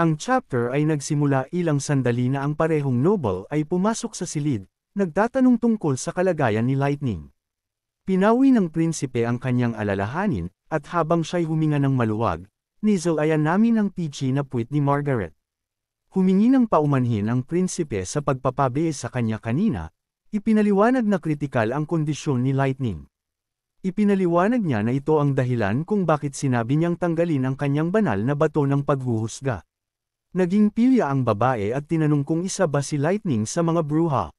Ang chapter ay nagsimula ilang sandali na ang parehong noble ay pumasok sa silid, nagtatanong tungkol sa kalagayan ni Lightning. Pinawi ng prinsipe ang kanyang alalahanin, at habang siya'y huminga ng maluwag, Nizel ay namin ang PG na puwit ni Margaret. Humingi ng paumanhin ang prinsipe sa pagpapabe sa kanya kanina, ipinaliwanag na kritikal ang kondisyon ni Lightning. Ipinaliwanag niya na ito ang dahilan kung bakit sinabi niyang tanggalin ang kanyang banal na bato ng paghuhusga. Naging pilya ang babae at tinanong kung isa ba si Lightning sa mga bruha.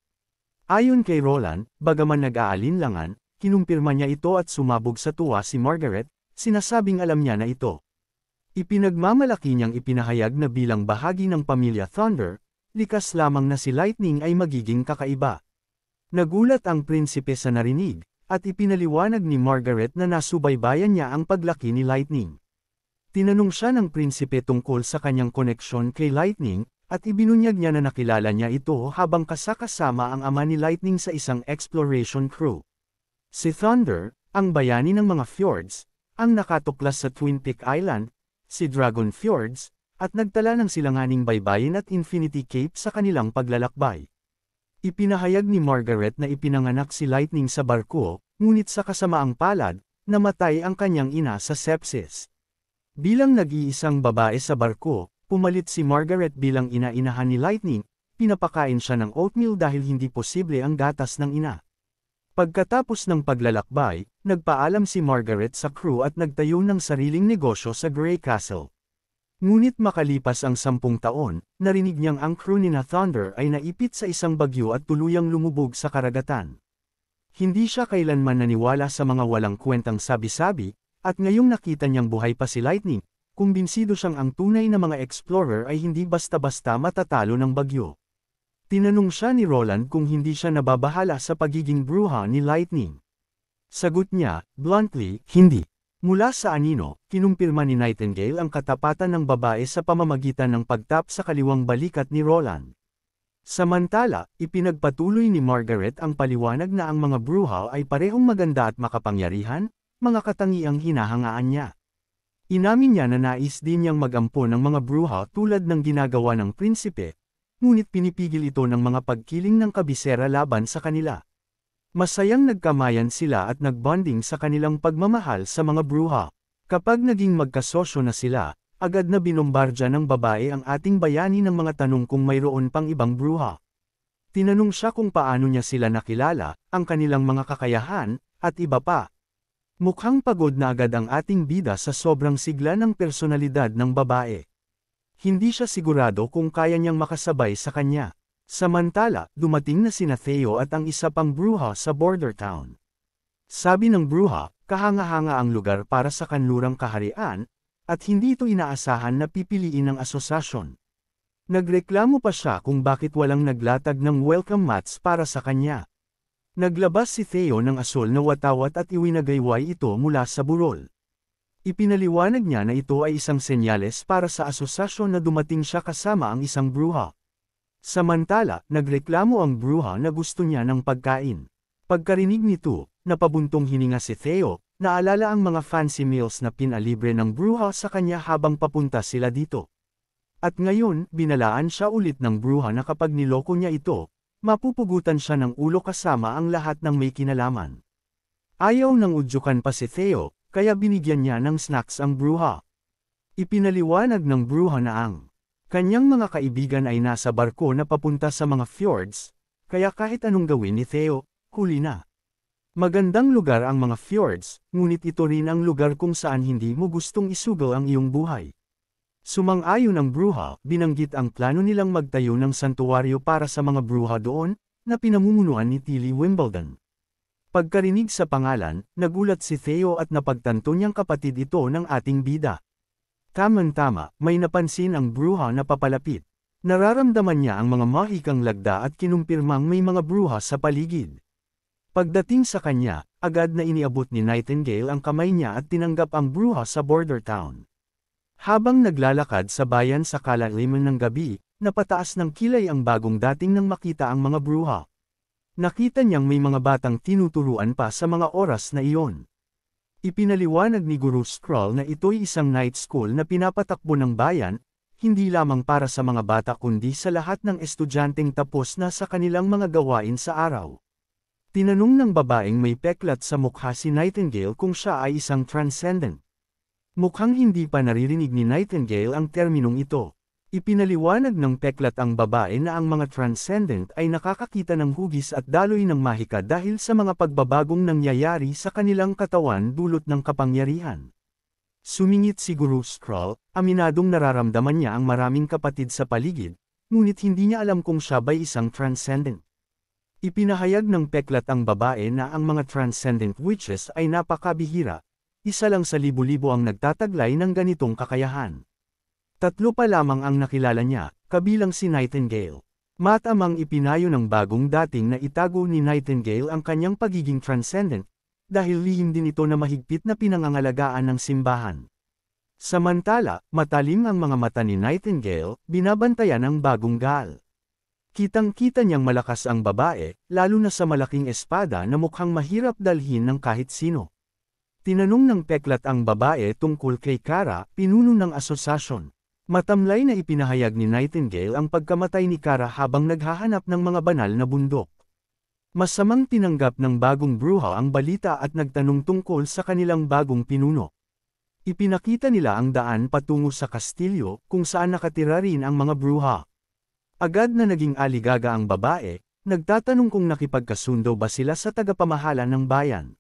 Ayon kay Roland, bagaman nag-aalinlangan, kinumpirma niya ito at sumabog sa tuwa si Margaret, sinasabing alam niya na ito. Ipinagmamalaki niyang ipinahayag na bilang bahagi ng pamilya Thunder, likas lamang na si Lightning ay magiging kakaiba. Nagulat ang prinsipe sa narinig, at ipinaliwanag ni Margaret na nasubaybayan niya ang paglaki ni Lightning. Tinanong siya ng prinsipe tungkol sa kanyang koneksyon kay Lightning, at ibinunyag niya na nakilala niya ito habang kasakasama ang ama ni Lightning sa isang exploration crew. Si Thunder, ang bayani ng mga fjords, ang nakatuklas sa Twin Peak Island, si Dragon Fjords, at nagtala ng silanganing baybayin at Infinity Cape sa kanilang paglalakbay. Ipinahayag ni Margaret na ipinanganak si Lightning sa barko, ngunit sa kasamaang palad, namatay ang kanyang ina sa sepsis. Bilang nag-iisang babae sa barko, pumalit si Margaret bilang ina-inahan ni Lightning, pinapakain siya ng oatmeal dahil hindi posible ang gatas ng ina. Pagkatapos ng paglalakbay, nagpaalam si Margaret sa crew at nagtayo ng sariling negosyo sa Grey Castle. Ngunit makalipas ang sampung taon, narinig niyang ang crew ni na Thunder ay naipit sa isang bagyo at tuluyang lumubog sa karagatan. Hindi siya kailanman naniwala sa mga walang kwentang sabi-sabi, at ngayong nakita niyang buhay pa si Lightning, kumbinsido siyang ang tunay na mga explorer ay hindi basta-basta matatalo ng bagyo. Tinanong siya ni Roland kung hindi siya nababahala sa pagiging bruha ni Lightning. Sagot niya, bluntly, hindi. Mula sa anino, kinumpirma ni Nightingale ang katapatan ng babae sa pamamagitan ng pagtap sa kaliwang balikat ni Roland. Samantala, ipinagpatuloy ni Margaret ang paliwanag na ang mga bruha ay parehong maganda at makapangyarihan, mga katangiang hinahangaan niya. Inamin niya na nais din niyang magampo ng mga bruha tulad ng ginagawa ng prinsipe, ngunit pinipigil ito ng mga pagkiling ng kabisera laban sa kanila. Masayang nagkamayan sila at nagbonding sa kanilang pagmamahal sa mga bruha. Kapag naging magkasosyo na sila, agad na binombardya ng babae ang ating bayani ng mga tanong kung mayroon pang ibang bruha. Tinanong siya kung paano niya sila nakilala, ang kanilang mga kakayahan, at iba pa. Mukhang pagod na agad ang ating bida sa sobrang sigla ng personalidad ng babae. Hindi siya sigurado kung kaya niyang makasabay sa kanya. Samantala, dumating na sina Theo at ang isa pang bruha sa border town. Sabi ng bruha, kahanga-hanga ang lugar para sa kanlurang kaharian, at hindi ito inaasahan na pipiliin ng asosasyon. Nagreklamo pa siya kung bakit walang naglatag ng welcome mats para sa kanya. Naglabas si Theo ng asol na watawat at iwinagayway ito mula sa burol. Ipinaliwanag niya na ito ay isang senyales para sa asosasyon na dumating siya kasama ang isang bruha. Samantala, nagreklamo ang bruha na gusto niya ng pagkain. Pagkarinig nito, napabuntong hininga si Theo, naalala ang mga fancy meals na pinalibre ng bruha sa kanya habang papunta sila dito. At ngayon, binalaan siya ulit ng bruha na kapag niloko niya ito, mapupugutan siya ng ulo kasama ang lahat ng may kinalaman. Ayaw nang udyukan pa si Theo, kaya binigyan niya ng snacks ang bruha. Ipinaliwanag ng bruha na ang kanyang mga kaibigan ay nasa barko na papunta sa mga fjords, kaya kahit anong gawin ni Theo, huli na. Magandang lugar ang mga fjords, ngunit ito rin ang lugar kung saan hindi mo gustong isugal ang iyong buhay. Sumang-ayon ang bruha, binanggit ang plano nilang magtayo ng santuwaryo para sa mga bruha doon, na pinamumunuan ni Tilly Wimbledon. Pagkarinig sa pangalan, nagulat si Theo at napagtanto niyang kapatid ito ng ating bida. Tamang-tama, may napansin ang bruha na papalapit. Nararamdaman niya ang mga mahikang lagda at kinumpirmang may mga bruha sa paligid. Pagdating sa kanya, agad na iniabot ni Nightingale ang kamay niya at tinanggap ang bruha sa border town. Habang naglalakad sa bayan sa kalaliman ng gabi, napataas ng kilay ang bagong dating nang makita ang mga bruha. Nakita niyang may mga batang tinuturuan pa sa mga oras na iyon. Ipinaliwanag ni Guru Skrull na ito'y isang night school na pinapatakbo ng bayan, hindi lamang para sa mga bata kundi sa lahat ng estudyanteng tapos na sa kanilang mga gawain sa araw. Tinanong ng babaeng may peklat sa mukha si Nightingale kung siya ay isang transcendent. Mukhang hindi pa naririnig ni Nightingale ang terminong ito. Ipinaliwanag ng peklat ang babae na ang mga transcendent ay nakakakita ng hugis at daloy ng mahika dahil sa mga pagbabagong nangyayari sa kanilang katawan dulot ng kapangyarihan. Sumingit si Guru Skrull, aminadong nararamdaman niya ang maraming kapatid sa paligid, ngunit hindi niya alam kung siya ba'y isang transcendent. Ipinahayag ng peklat ang babae na ang mga transcendent witches ay napakabihira, isa lang sa libo-libo ang nagtataglay ng ganitong kakayahan. Tatlo pa lamang ang nakilala niya, kabilang si Nightingale. Matamang ipinayo ng bagong dating na itago ni Nightingale ang kanyang pagiging transcendent, dahil lihim din ito na mahigpit na pinangangalagaan ng simbahan. Samantala, matalim ang mga mata ni Nightingale, binabantayan ang bagong gal. Kitang-kita niyang malakas ang babae, lalo na sa malaking espada na mukhang mahirap dalhin ng kahit sino. Tinanong ng peklat ang babae tungkol kay Kara, pinuno ng asosasyon. Matamlay na ipinahayag ni Nightingale ang pagkamatay ni Kara habang naghahanap ng mga banal na bundok. Masamang tinanggap ng bagong bruha ang balita at nagtanong tungkol sa kanilang bagong pinuno. Ipinakita nila ang daan patungo sa kastilyo kung saan nakatira rin ang mga bruha. Agad na naging aligaga ang babae, nagtatanong kung nakipagkasundo ba sila sa tagapamahala ng bayan.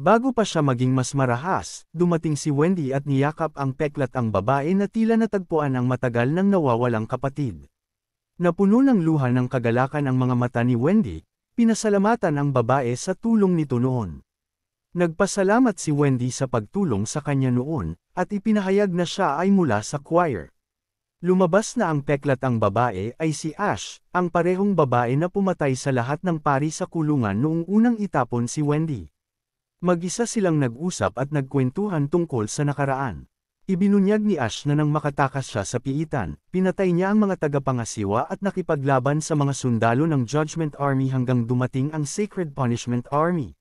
Bago pa siya maging mas marahas, dumating si Wendy at niyakap ang peklat ang babae na tila natagpuan ang matagal ng nawawalang kapatid. Napuno ng luha ng kagalakan ang mga mata ni Wendy, pinasalamatan ang babae sa tulong nito noon. Nagpasalamat si Wendy sa pagtulong sa kanya noon, at ipinahayag na siya ay mula sa choir. Lumabas na ang peklat ang babae ay si Ash, ang parehong babae na pumatay sa lahat ng pari sa kulungan noong unang itapon si Wendy. Mag-isa silang nag-usap at nagkwentuhan tungkol sa nakaraan. Ibinunyag ni Ash na nang makatakas siya sa piitan, pinatay niya ang mga tagapangasiwa at nakipaglaban sa mga sundalo ng Judgment Army hanggang dumating ang Sacred Punishment Army.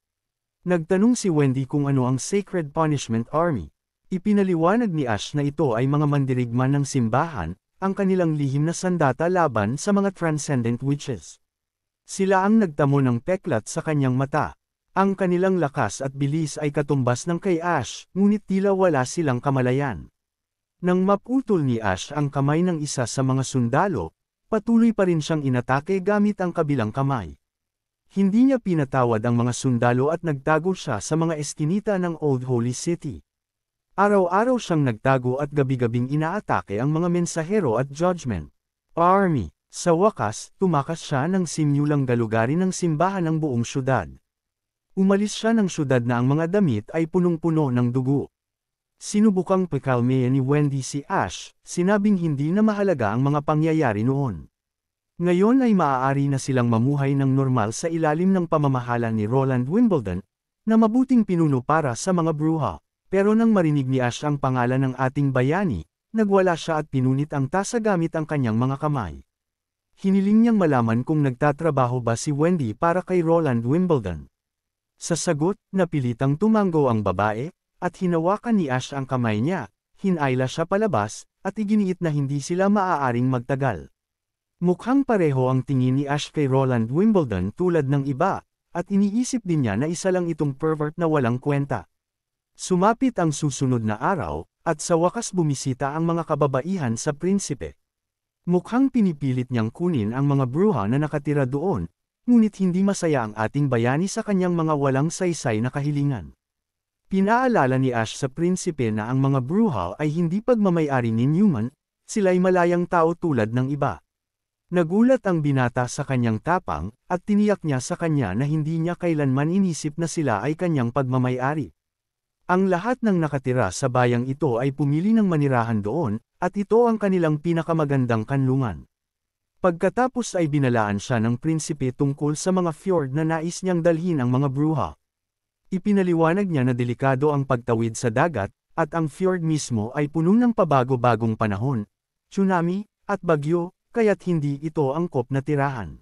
Nagtanong si Wendy kung ano ang Sacred Punishment Army. Ipinaliwanag ni Ash na ito ay mga mandirigma ng simbahan, ang kanilang lihim na sandata laban sa mga Transcendent Witches. Sila ang nagtamo ng peklat sa kanyang mata, ang kanilang lakas at bilis ay katumbas ng kay Ash, ngunit tila wala silang kamalayan. Nang maputol ni Ash ang kamay ng isa sa mga sundalo, patuloy pa rin siyang inatake gamit ang kabilang kamay. Hindi niya pinatawad ang mga sundalo at nagtago siya sa mga eskinita ng Old Holy City. Araw-araw siyang nagtago at gabi-gabing inaatake ang mga mensahero at judgment. Army, sa wakas, tumakas siya ng simyulang galugari ng simbahan ng buong syudad. Umalis siya ng syudad na ang mga damit ay punong-puno ng dugo. Sinubukang pakalmea ni Wendy si Ash, sinabing hindi na mahalaga ang mga pangyayari noon. Ngayon ay maaari na silang mamuhay ng normal sa ilalim ng pamamahala ni Roland Wimbledon, na mabuting pinuno para sa mga bruha. Pero nang marinig ni Ash ang pangalan ng ating bayani, nagwala siya at pinunit ang tasa gamit ang kanyang mga kamay. Hiniling niyang malaman kung nagtatrabaho ba si Wendy para kay Roland Wimbledon. Sa sagot, napilitang tumango ang babae, at hinawakan ni Ash ang kamay niya, hinayla siya palabas, at iginiit na hindi sila maaaring magtagal. Mukhang pareho ang tingin ni Ash kay Roland Wimbledon tulad ng iba, at iniisip din niya na isa lang itong pervert na walang kwenta. Sumapit ang susunod na araw, at sa wakas bumisita ang mga kababaihan sa prinsipe. Mukhang pinipilit niyang kunin ang mga bruha na nakatira doon, ngunit hindi masaya ang ating bayani sa kanyang mga walang saysay na kahilingan. Pinaalala ni Ash sa prinsipe na ang mga Bruhal ay hindi pagmamayari ni Newman, sila'y malayang tao tulad ng iba. Nagulat ang binata sa kanyang tapang, at tiniyak niya sa kanya na hindi niya kailanman inisip na sila ay kanyang pagmamayari. Ang lahat ng nakatira sa bayang ito ay pumili ng manirahan doon, at ito ang kanilang pinakamagandang kanlungan. Pagkatapos ay binalaan siya ng prinsipe tungkol sa mga fjord na nais niyang dalhin ang mga bruha. Ipinaliwanag niya na delikado ang pagtawid sa dagat, at ang fjord mismo ay puno ng pabago-bagong panahon, tsunami, at bagyo, kaya't hindi ito angkop na tirahan.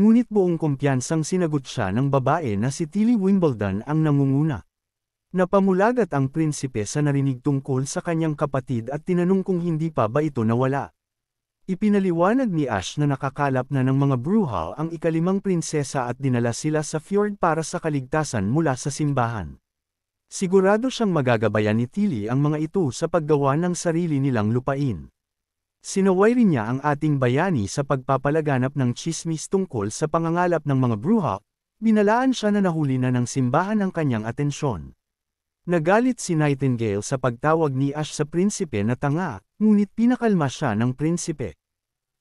Ngunit buong kumpiyansang sinagot siya ng babae na si Tilly Wimbledon ang nangunguna. Napamulagat ang prinsipe sa narinig tungkol sa kanyang kapatid at tinanong kung hindi pa ba ito nawala. Ipinaliwanag ni Ash na nakakalap na ng mga bruha ang ikalimang prinsesa at dinala sila sa fjord para sa kaligtasan mula sa simbahan. Sigurado siyang magagabayan ni Tilly ang mga ito sa paggawa ng sarili nilang lupain. Sinaway rin niya ang ating bayani sa pagpapalaganap ng chismis tungkol sa pangangalap ng mga bruha, binalaan siya na nahuli na ng simbahan ang kanyang atensyon. Nagalit si Nightingale sa pagtawag ni Ash sa prinsipe na tanga, ngunit pinakalma siya ng prinsipe.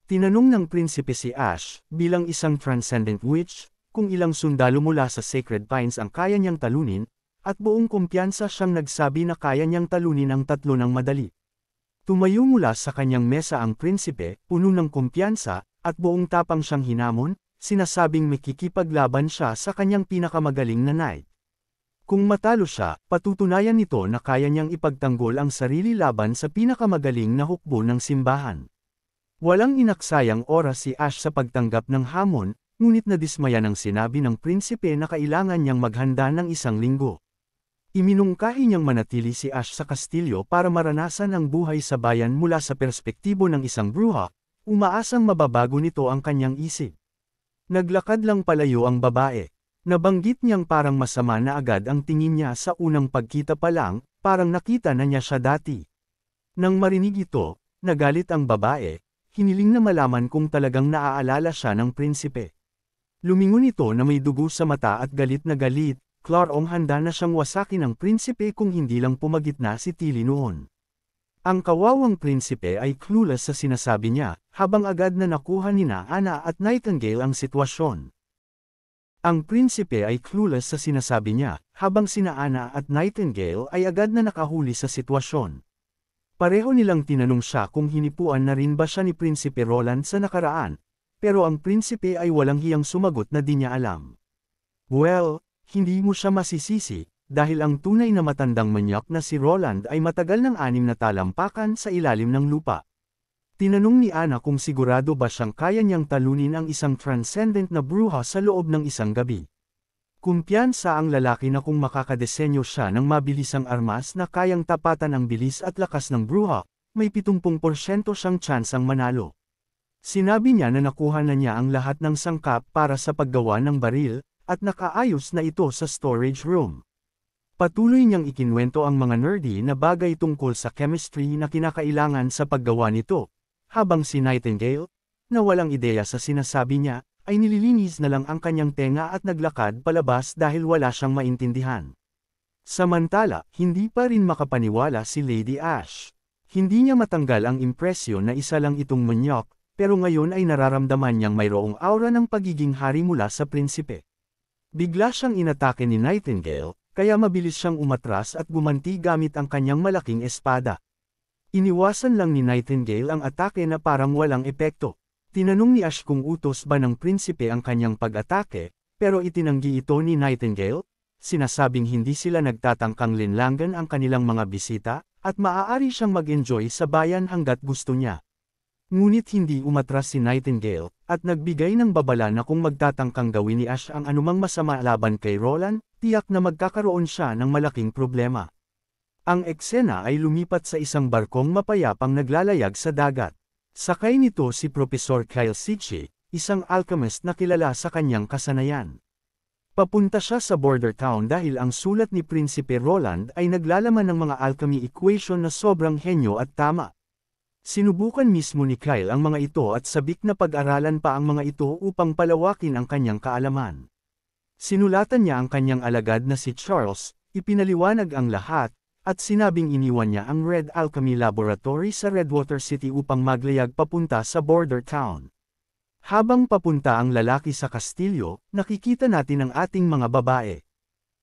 Tinanong ng prinsipe si Ash, bilang isang transcendent witch, kung ilang sundalo mula sa Sacred Pines ang kaya niyang talunin, at buong kumpiyansa siyang nagsabi na kaya niyang talunin ang tatlo ng madali. Tumayo mula sa kanyang mesa ang prinsipe, puno ng kumpiyansa, at buong tapang siyang hinamon, sinasabing makikipaglaban siya sa kanyang pinakamagaling na knight. Kung matalo siya, patutunayan nito na kaya niyang ipagtanggol ang sarili laban sa pinakamagaling na hukbo ng simbahan. Walang inaksayang oras si Ash sa pagtanggap ng hamon, ngunit nadismaya ng sinabi ng prinsipe na kailangan niyang maghanda ng isang linggo. Iminungkahi niyang manatili si Ash sa kastilyo para maranasan ang buhay sa bayan mula sa perspektibo ng isang bruha, umaasang mababago nito ang kanyang isip. Naglakad lang palayo ang babae. Nabanggit niyang parang masama na agad ang tingin niya sa unang pagkita pa lang, parang nakita na niya siya dati. Nang marinig ito, nagalit ang babae, Hiniling na malaman kung talagang naaalala siya ng prinsipe. Lumingon ito na may dugo sa mata at galit na galit, Clarong handa na siyang wasakin ng prinsipe kung hindi lang pumagitna si Tilly noon. Ang kawawang prinsipe ay clueless sa sinasabi niya, habang agad na nakuha ni na at Nightingale ang sitwasyon. Ang prinsipe ay clueless sa sinasabi niya, habang sina Ana at Nightingale ay agad na nakahuli sa sitwasyon. Pareho nilang tinanong siya kung hinipuan na rin ba siya ni Prinsipe Roland sa nakaraan, pero ang prinsipe ay walang hiyang sumagot na di niya alam. Well, hindi mo siya masisisi, dahil ang tunay na matandang manyak na si Roland ay matagal ng anim na talampakan sa ilalim ng lupa. Tinanong ni Ana kung sigurado ba siyang kaya niyang talunin ang isang transcendent na bruha sa loob ng isang gabi. Kumpiyansa ang lalaki na kung makakadesenyo siya ng mabilisang armas na kayang tapatan ang bilis at lakas ng bruha, may 70% siyang tsansang manalo. Sinabi niya na nakuha na niya ang lahat ng sangkap para sa paggawa ng baril, at nakaayos na ito sa storage room. Patuloy niyang ikinwento ang mga nerdy na bagay tungkol sa chemistry na kinakailangan sa paggawa nito, habang si Nightingale, na walang ideya sa sinasabi niya, ay nililinis na lang ang kanyang tenga at naglakad palabas dahil wala siyang maintindihan. Samantala, hindi pa rin makapaniwala si Lady Ash. Hindi niya matanggal ang impresyon na isa lang itong munyok, pero ngayon ay nararamdaman niyang mayroong aura ng pagiging hari mula sa prinsipe. Bigla siyang inatake ni Nightingale, kaya mabilis siyang umatras at gumanti gamit ang kanyang malaking espada. Iniwasan lang ni Nightingale ang atake na parang walang epekto. Tinanong ni Ash kung utos ba ng prinsipe ang kanyang pag-atake, pero itinanggi ito ni Nightingale, sinasabing hindi sila nagtatangkang linlangan ang kanilang mga bisita, at maaari siyang mag-enjoy sa bayan hanggat gusto niya. Ngunit hindi umatras si Nightingale, at nagbigay ng babala na kung magtatangkang gawin ni Ash ang anumang masama laban kay Roland, tiyak na magkakaroon siya ng malaking problema. Ang eksena ay lumipat sa isang barkong mapayapang naglalayag sa dagat. Sakay nito si Professor Kyle Sitchie, isang alchemist na kilala sa kanyang kasanayan. Papunta siya sa border town dahil ang sulat ni Prinsipe Roland ay naglalaman ng mga alchemy equation na sobrang henyo at tama. Sinubukan mismo ni Kyle ang mga ito at sabik na pag-aralan pa ang mga ito upang palawakin ang kanyang kaalaman. Sinulatan niya ang kanyang alagad na si Charles, ipinaliwanag ang lahat, at sinabing iniwan niya ang Red Alchemy Laboratory sa Redwater City upang maglayag papunta sa border town. Habang papunta ang lalaki sa kastilyo, nakikita natin ang ating mga babae.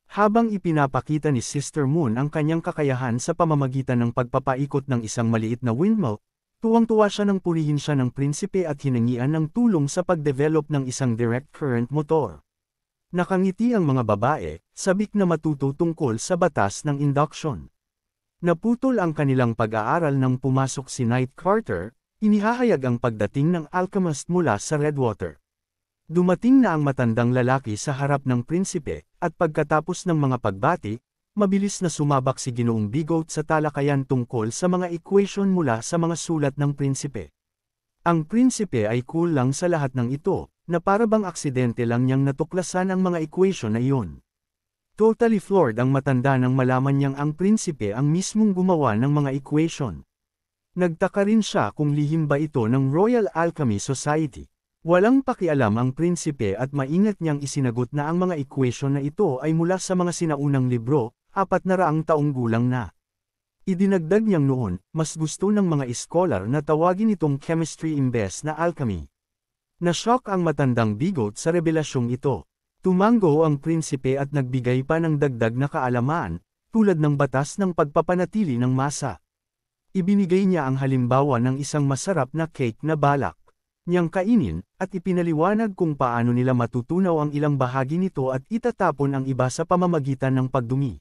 Habang ipinapakita ni Sister Moon ang kanyang kakayahan sa pamamagitan ng pagpapaikot ng isang maliit na windmill, tuwang-tuwa siya nang purihin siya ng prinsipe at hinangian ng tulong sa pagdevelop ng isang direct current motor. Nakangiti ang mga babae, sabik na matuto tungkol sa batas ng induction. Naputol ang kanilang pag-aaral nang pumasok si Knight Carter, inihahayag ang pagdating ng alchemist mula sa Redwater. Dumating na ang matandang lalaki sa harap ng prinsipe, at pagkatapos ng mga pagbati, mabilis na sumabak si Ginoong Bigot sa talakayan tungkol sa mga equation mula sa mga sulat ng prinsipe. Ang prinsipe ay cool lang sa lahat ng ito, na para bang aksidente lang niyang natuklasan ang mga equation na iyon. Totally floored ang matanda nang malaman niyang ang prinsipe ang mismong gumawa ng mga equation. Nagtaka rin siya kung lihim ba ito ng Royal Alchemy Society. Walang pakialam ang prinsipe at maingat niyang isinagot na ang mga equation na ito ay mula sa mga sinaunang libro, apat na raang taong gulang na. Idinagdag niyang noon, mas gusto ng mga scholar na tawagin itong chemistry imbes na alchemy. Nashock ang matandang bigot sa revelasyong ito. Tumanggo ang prinsipe at nagbigay pa ng dagdag na kaalaman, tulad ng batas ng pagpapanatili ng masa. Ibinigay niya ang halimbawa ng isang masarap na cake na balak, niyang kainin, at ipinaliwanag kung paano nila matutunaw ang ilang bahagi nito at itatapon ang iba sa pamamagitan ng pagdumi.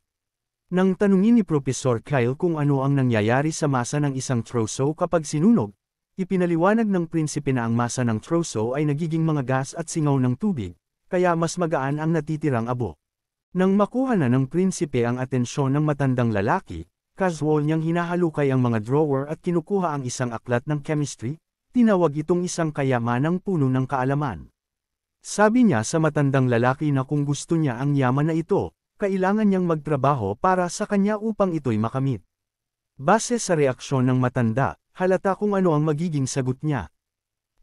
Nang tanungin ni Professor Kyle kung ano ang nangyayari sa masa ng isang troso kapag sinunog, Ipinaliwanag ng prinsipe na ang masa ng troso ay nagiging mga gas at singaw ng tubig, kaya mas magaan ang natitirang abo. Nang makuha na ng prinsipe ang atensyon ng matandang lalaki, casual niyang hinahalukay ang mga drawer at kinukuha ang isang aklat ng chemistry, tinawag itong isang kayamanang puno ng kaalaman. Sabi niya sa matandang lalaki na kung gusto niya ang yaman na ito, kailangan niyang magtrabaho para sa kanya upang ito'y makamit. Base sa reaksyon ng matanda, Halata kung ano ang magiging sagot niya.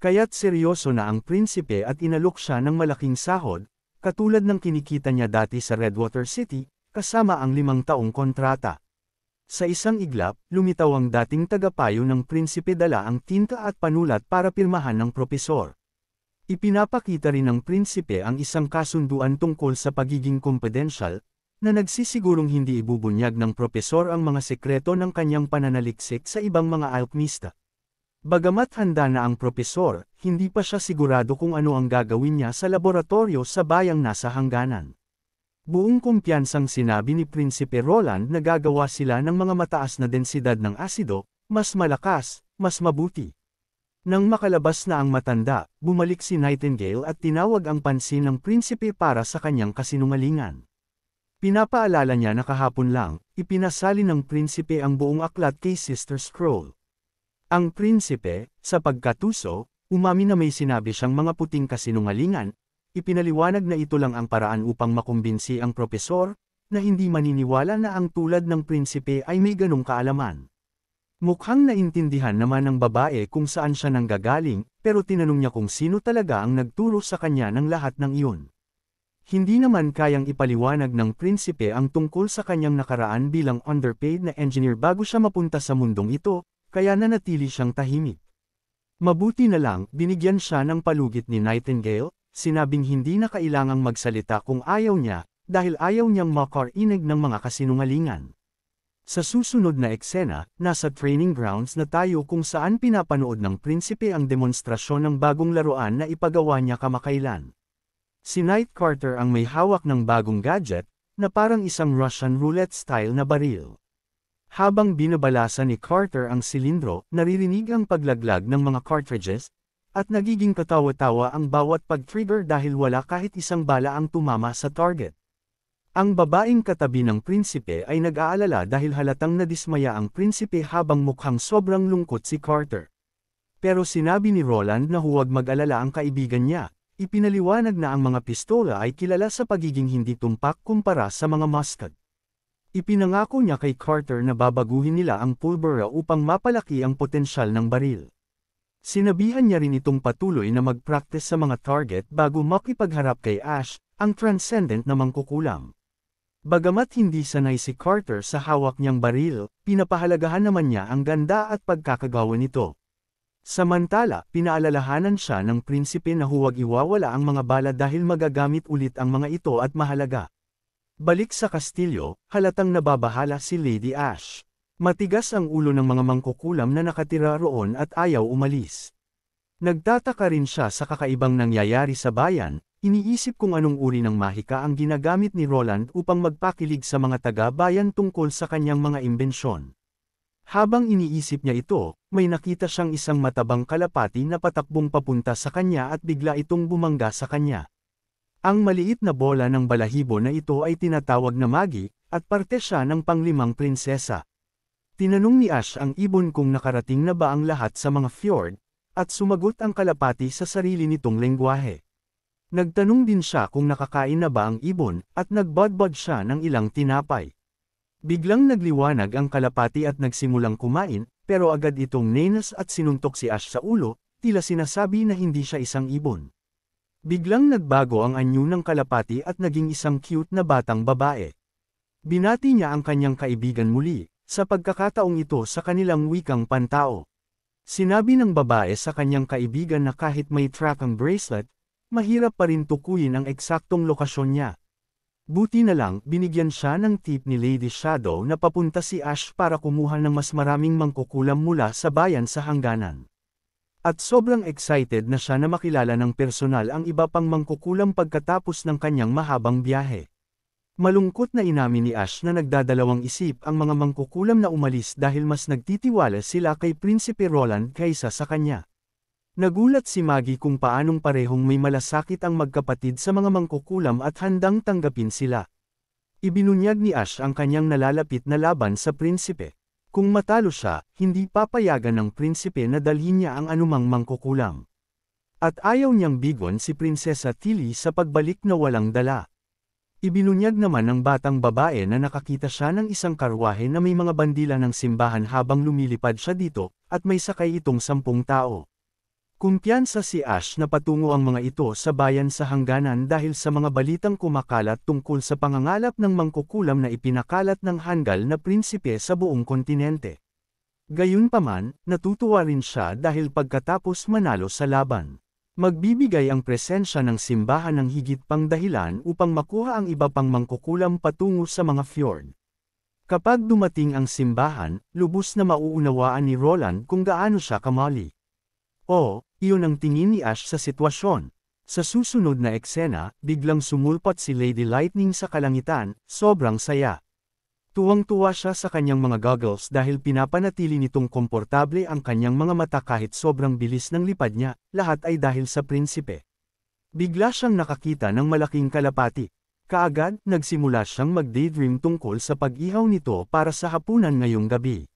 Kaya't seryoso na ang prinsipe at inalok siya ng malaking sahod, katulad ng kinikita niya dati sa Redwater City, kasama ang limang taong kontrata. Sa isang iglap, lumitaw ang dating tagapayo ng prinsipe dala ang tinta at panulat para pirmahan ng propesor. Ipinapakita rin ng prinsipe ang isang kasunduan tungkol sa pagiging confidential, na nagsisigurong hindi ibubunyag ng propesor ang mga sekreto ng kanyang pananaliksik sa ibang mga alchemista. Bagamat handa na ang propesor, hindi pa siya sigurado kung ano ang gagawin niya sa laboratorio sa bayang nasa hangganan. Buong kumpiyansang sinabi ni Prinsipe Roland na gagawa sila ng mga mataas na densidad ng asido, mas malakas, mas mabuti. Nang makalabas na ang matanda, bumalik si Nightingale at tinawag ang pansin ng prinsipe para sa kanyang kasinungalingan. Pinapaalala niya na kahapon lang, ipinasali ng prinsipe ang buong aklat kay Sister Scroll. Ang prinsipe, sa pagkatuso, umami na may sinabi siyang mga puting kasinungalingan, ipinaliwanag na ito lang ang paraan upang makumbinsi ang propesor, na hindi maniniwala na ang tulad ng prinsipe ay may ganong kaalaman. Mukhang naintindihan naman ng babae kung saan siya nanggagaling, pero tinanong niya kung sino talaga ang nagturo sa kanya ng lahat ng iyon. Hindi naman kayang ipaliwanag ng prinsipe ang tungkol sa kanyang nakaraan bilang underpaid na engineer bago siya mapunta sa mundong ito, kaya nanatili siyang tahimik. Mabuti na lang, binigyan siya ng palugit ni Nightingale, sinabing hindi na kailangang magsalita kung ayaw niya, dahil ayaw niyang makarinig ng mga kasinungalingan. Sa susunod na eksena, nasa training grounds na tayo kung saan pinapanood ng prinsipe ang demonstrasyon ng bagong laruan na ipagawa niya kamakailan. Si Knight Carter ang may hawak ng bagong gadget, na parang isang Russian roulette-style na baril. Habang binabalasa ni Carter ang silindro, naririnig ang paglaglag ng mga cartridges, at nagiging katawa-tawa ang bawat pag-trigger dahil wala kahit isang bala ang tumama sa target. Ang babaeng katabi ng prinsipe ay nag-aalala dahil halatang nadismaya ang prinsipe habang mukhang sobrang lungkot si Carter. Pero sinabi ni Roland na huwag mag-alala ang kaibigan niya, Ipinaliwanag na ang mga pistola ay kilala sa pagiging hindi tumpak kumpara sa mga musket. Ipinangako niya kay Carter na babaguhin nila ang pulbura upang mapalaki ang potensyal ng baril. Sinabihan niya rin itong patuloy na mag-practice sa mga target bago makipagharap kay Ash, ang transcendent na mangkukulam. Bagamat hindi sanay si Carter sa hawak niyang baril, pinapahalagahan naman niya ang ganda at pagkakagawa nito. Samantala, pinaalalahanan siya ng prinsipe na huwag iwawala ang mga bala dahil magagamit ulit ang mga ito at mahalaga. Balik sa Kastilyo, halatang nababahala si Lady Ash. Matigas ang ulo ng mga mangkukulam na nakatira roon at ayaw umalis. Nagtataka rin siya sa kakaibang nangyayari sa bayan, iniisip kung anong uri ng mahika ang ginagamit ni Roland upang magpakilig sa mga taga-bayan tungkol sa kanyang mga imbensyon. Habang iniisip niya ito, may nakita siyang isang matabang kalapati na patakbong papunta sa kanya at bigla itong bumangga sa kanya. Ang maliit na bola ng balahibo na ito ay tinatawag na magi, at parte siya ng panglimang prinsesa. Tinanong ni Ash ang ibon kung nakarating na ba ang lahat sa mga fjord, at sumagot ang kalapati sa sarili nitong lengguwahe. Nagtanong din siya kung nakakain na ba ang ibon, at nagbodbod siya ng ilang tinapay. Biglang nagliwanag ang kalapati at nagsimulang kumain, pero agad itong nenas at sinuntok si Ash sa ulo, tila sinasabi na hindi siya isang ibon. Biglang nagbago ang anyo ng kalapati at naging isang cute na batang babae. Binati niya ang kanyang kaibigan muli, sa pagkakataong ito sa kanilang wikang pantao. Sinabi ng babae sa kanyang kaibigan na kahit may track ang bracelet, mahirap pa rin tukuyin ang eksaktong lokasyon niya. Buti na lang, binigyan siya ng tip ni Lady Shadow na papunta si Ash para kumuha ng mas maraming mangkukulam mula sa bayan sa hangganan. At sobrang excited na siya na makilala ng personal ang iba pang mangkukulam pagkatapos ng kanyang mahabang biyahe. Malungkot na inamin ni Ash na nagdadalawang isip ang mga mangkukulam na umalis dahil mas nagtitiwala sila kay Prinsipe Roland kaysa sa kanya. Nagulat si Maggie kung paanong parehong may malasakit ang magkapatid sa mga mangkukulam at handang tanggapin sila. Ibinunyag ni Ash ang kanyang nalalapit na laban sa prinsipe. Kung matalo siya, hindi papayagan ng prinsipe na dalhin niya ang anumang mangkukulam. At ayaw niyang bigon si Prinsesa Tilly sa pagbalik na walang dala. Ibinunyag naman ng batang babae na nakakita siya ng isang karwahe na may mga bandila ng simbahan habang lumilipad siya dito, at may sakay itong sampung tao. Kumpiyansa si Ash na patungo ang mga ito sa bayan sa hangganan dahil sa mga balitang kumakalat tungkol sa pangangalap ng mangkukulam na ipinakalat ng Hangal na prinsipe sa buong kontinente. Gayunpaman, natutuwa rin siya dahil pagkatapos manalo sa laban. Magbibigay ang presensya ng simbahan ng higit pang dahilan upang makuha ang iba pang mangkukulam patungo sa mga fjord. Kapag dumating ang simbahan, lubos na mauunawaan ni Roland kung gaano siya kamali. O, iyon ang tingin ni Ash sa sitwasyon. Sa susunod na eksena, biglang sumulpot si Lady Lightning sa kalangitan, sobrang saya. Tuwang-tuwa siya sa kanyang mga goggles dahil pinapanatili nitong komportable ang kanyang mga mata kahit sobrang bilis ng lipad niya, lahat ay dahil sa prinsipe. Bigla siyang nakakita ng malaking kalapati. Kaagad, nagsimula siyang mag-daydream tungkol sa pag-ihaw nito para sa hapunan ngayong gabi.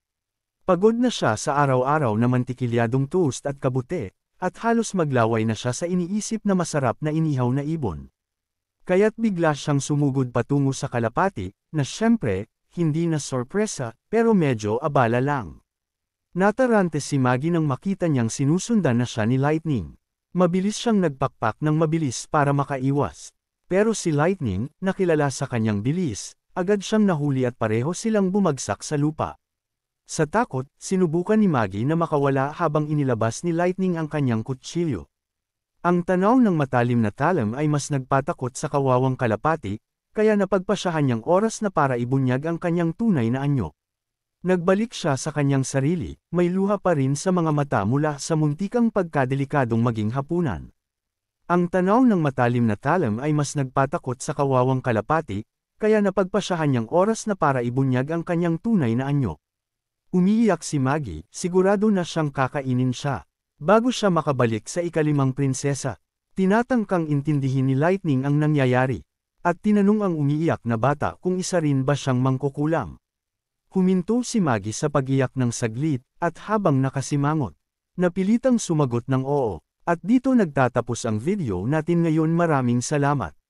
Pagod na siya sa araw-araw na mantikilyadong toast at kabute, at halos maglaway na siya sa iniisip na masarap na inihaw na ibon. Kaya't bigla siyang sumugod patungo sa kalapati, na siyempre, hindi na sorpresa, pero medyo abala lang. Natarante si Maggie nang makita niyang sinusundan na siya ni Lightning. Mabilis siyang nagpakpak ng mabilis para makaiwas. Pero si Lightning, nakilala sa kanyang bilis, agad siyang nahuli at pareho silang bumagsak sa lupa. Sa takot, sinubukan ni Maggie na makawala habang inilabas ni Lightning ang kanyang kutsilyo. Ang tanaw ng matalim na talam ay mas nagpatakot sa kawawang kalapati, kaya napagpasyahan niyang oras na para ibunyag ang kanyang tunay na anyo. Nagbalik siya sa kanyang sarili, may luha pa rin sa mga mata mula sa muntikang pagkadelikadong maging hapunan. Ang tanaw ng matalim na talam ay mas nagpatakot sa kawawang kalapati, kaya napagpasyahan niyang oras na para ibunyag ang kanyang tunay na anyo. Umiiyak si Maggie, sigurado na siyang kakainin siya. Bago siya makabalik sa ikalimang prinsesa, tinatangkang intindihin ni Lightning ang nangyayari, at tinanong ang umiiyak na bata kung isa rin ba siyang mangkukulam. Huminto si Maggie sa pagiyak ng saglit, at habang nakasimangot, napilitang sumagot ng oo. At dito nagtatapos ang video natin ngayon maraming salamat.